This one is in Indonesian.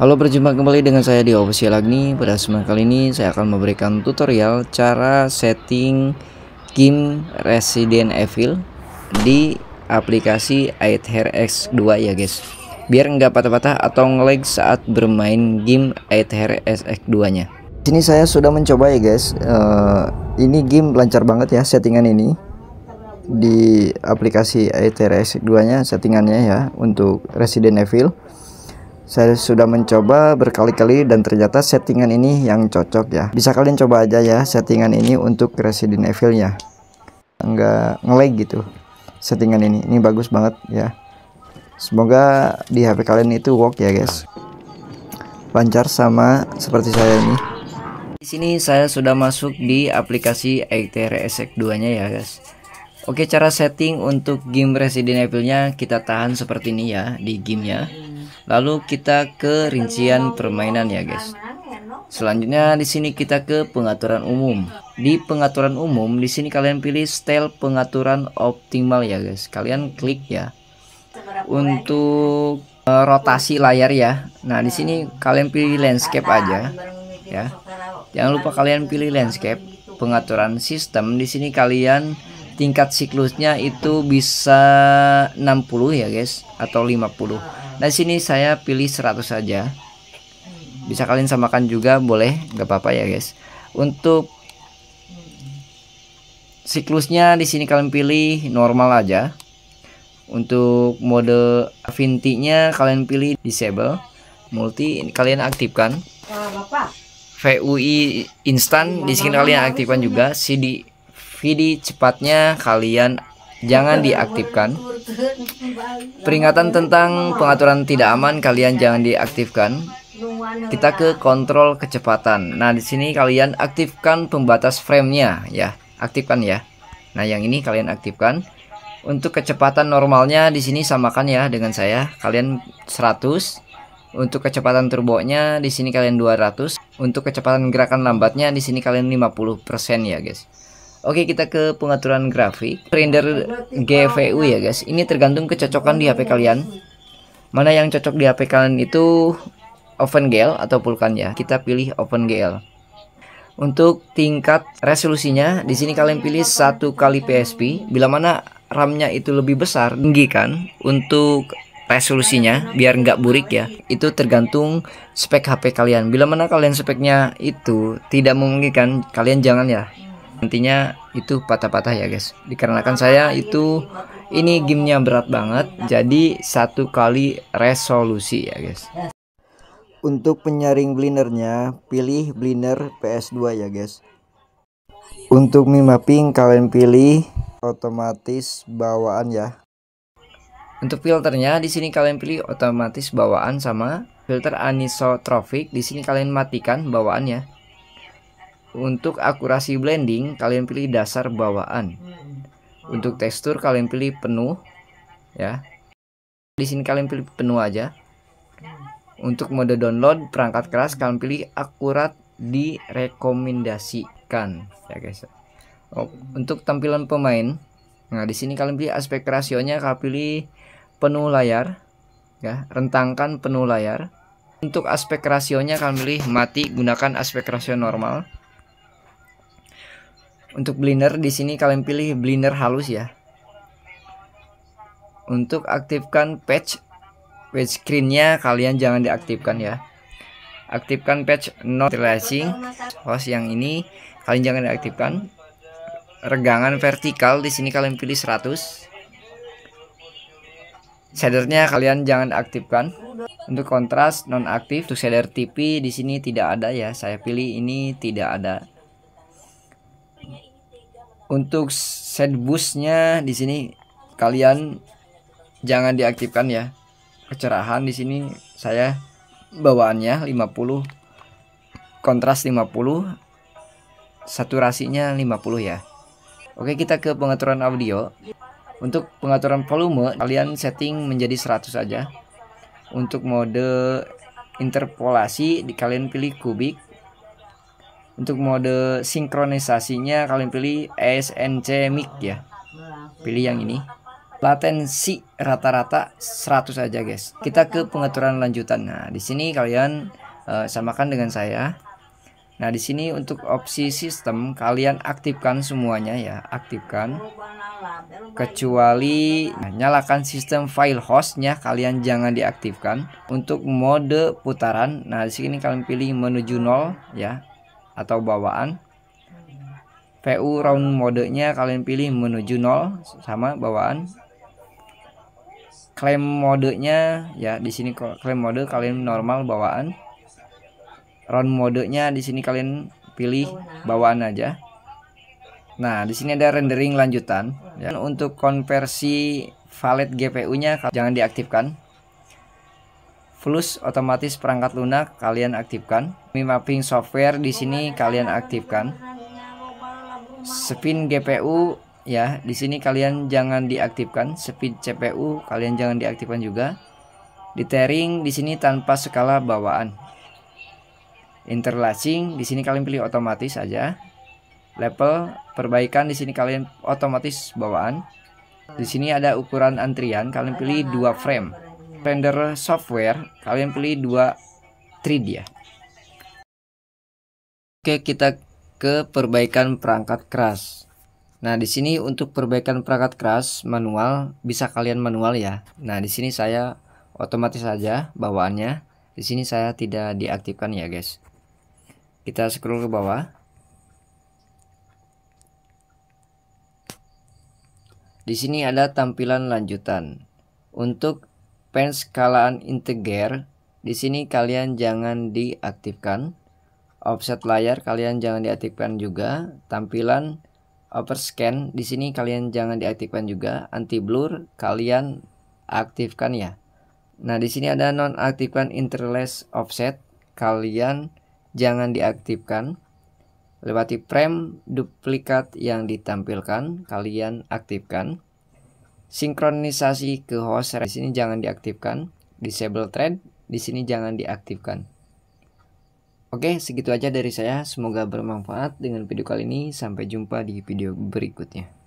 Halo berjumpa kembali dengan saya di Official lagi. Pada kesempatan kali ini saya akan memberikan tutorial cara setting game Resident Evil di aplikasi Aether X2 ya guys Biar nggak patah-patah atau ngelag saat bermain game Aether x 2 nya Sini saya sudah mencoba ya guys uh, Ini game lancar banget ya settingan ini di aplikasi Aether X2 nya settingannya ya untuk Resident Evil saya sudah mencoba berkali-kali dan ternyata settingan ini yang cocok ya. Bisa kalian coba aja ya settingan ini untuk Resident Evil-nya. Enggak ngelag gitu settingan ini. Ini bagus banget ya. Semoga di HP kalian itu work ya guys. Lancar sama seperti saya ini. Di sini saya sudah masuk di aplikasi XTR SX 2 nya ya guys. Oke cara setting untuk game Resident Evil nya kita tahan seperti ini ya di gamenya Lalu kita ke rincian permainan ya guys. Selanjutnya di sini kita ke pengaturan umum. Di pengaturan umum di sini kalian pilih style pengaturan optimal ya guys. Kalian klik ya. Untuk eh, rotasi layar ya. Nah, di sini kalian pilih landscape aja ya. Jangan lupa kalian pilih landscape. Pengaturan sistem di sini kalian tingkat siklusnya itu bisa 60 ya guys atau 50 nah sini saya pilih 100 saja bisa kalian samakan juga boleh nggak apa-apa ya guys untuk siklusnya di sini kalian pilih normal aja untuk mode vintinya kalian pilih disable multi kalian aktifkan VUI instan di sini kalian aktifkan juga CD Vidi cepatnya kalian jangan diaktifkan. Peringatan tentang pengaturan tidak aman kalian jangan diaktifkan. Kita ke kontrol kecepatan. Nah, di sini kalian aktifkan pembatas framenya ya. Aktifkan ya. Nah, yang ini kalian aktifkan. Untuk kecepatan normalnya di sini samakan ya dengan saya. Kalian 100. Untuk kecepatan turbonya di sini kalian 200. Untuk kecepatan gerakan lambatnya di sini kalian 50% ya, guys. Oke kita ke pengaturan grafik Render GVU ya guys Ini tergantung kecocokan di HP kalian Mana yang cocok di HP kalian itu OpenGL atau Vulkan ya Kita pilih OpenGL Untuk tingkat resolusinya di sini kalian pilih 1 kali PSP Bila mana RAM-nya itu lebih besar Tinggi kan Untuk resolusinya biar nggak burik ya itu tergantung spek HP kalian bila mana kalian speknya itu tidak memungkinkan kalian jangan ya nantinya itu patah-patah ya guys. Dikarenakan saya itu ini gamenya berat banget. Jadi satu kali resolusi ya guys. Untuk penyaring blindernya, pilih blinder PS2 ya guys. Untuk mi mapping kalian pilih otomatis bawaan ya. Untuk filternya di sini kalian pilih otomatis bawaan sama filter anisotropik di sini kalian matikan bawaannya. Untuk akurasi blending, kalian pilih dasar bawaan. Untuk tekstur kalian pilih penuh ya. Di sini kalian pilih penuh aja. Untuk mode download perangkat keras kalian pilih akurat direkomendasikan ya guys. Oh, untuk tampilan pemain, nah di sini kalian pilih aspek rasionya kalian pilih penuh layar ya, rentangkan penuh layar. Untuk aspek rasionya kalian pilih mati gunakan aspek rasio normal. Untuk blender di sini kalian pilih blender halus ya. Untuk aktifkan patch patch screennya kalian jangan diaktifkan ya. Aktifkan patch not tracing host yang ini kalian jangan diaktifkan. Regangan vertikal di sini kalian pilih 100. Shadernya kalian jangan aktifkan. Untuk kontras non aktif, untuk shader TV di sini tidak ada ya. Saya pilih ini tidak ada untuk set busnya di sini kalian jangan diaktifkan ya kecerahan di sini saya bawaannya 50 kontras 50 saturasinya 50 ya Oke kita ke pengaturan audio untuk pengaturan volume kalian setting menjadi 100 aja untuk mode interpolasi di kalian pilih kubik untuk mode sinkronisasinya kalian pilih SNC mic ya. Pilih yang ini. Latensi rata-rata 100 aja guys. Kita ke pengaturan lanjutan. Nah, di sini kalian uh, samakan dengan saya. Nah, di sini untuk opsi sistem kalian aktifkan semuanya ya, aktifkan. Kecuali nah, nyalakan sistem file hostnya kalian jangan diaktifkan. Untuk mode putaran, nah di sini kalian pilih menuju nol ya atau bawaan PU round modenya kalian pilih menuju 0 sama bawaan klaim modenya ya di sini klaim mode kalian normal bawaan round modenya di sini kalian pilih bawaan aja Nah, di sini ada rendering lanjutan. Dan untuk konversi valid GPU-nya jangan diaktifkan. Flush otomatis perangkat lunak kalian aktifkan. Mi mapping software di sini kalian aktifkan. Spin GPU ya, di sini kalian jangan diaktifkan. Speed CPU kalian jangan diaktifkan juga. tearing di sini tanpa skala bawaan. Interlacing di sini kalian pilih otomatis aja. Level perbaikan di sini kalian otomatis bawaan. Di sini ada ukuran antrian, kalian pilih 2 frame vendor software kalian pilih dua 3D ya Oke kita ke perbaikan perangkat keras Nah di sini untuk perbaikan perangkat keras manual bisa kalian manual ya Nah di sini saya otomatis saja bawaannya di sini saya tidak diaktifkan ya guys kita scroll ke bawah di sini ada tampilan lanjutan untuk skalaan integer di sini kalian jangan diaktifkan offset layar kalian jangan diaktifkan juga tampilan overscan di sini kalian jangan diaktifkan juga anti blur kalian aktifkan ya nah di sini ada nonaktifkan interlace offset kalian jangan diaktifkan lewati frame duplikat yang ditampilkan kalian aktifkan Sinkronisasi ke host di sini jangan diaktifkan, disable thread di sini jangan diaktifkan. Oke, segitu aja dari saya. Semoga bermanfaat dengan video kali ini. Sampai jumpa di video berikutnya.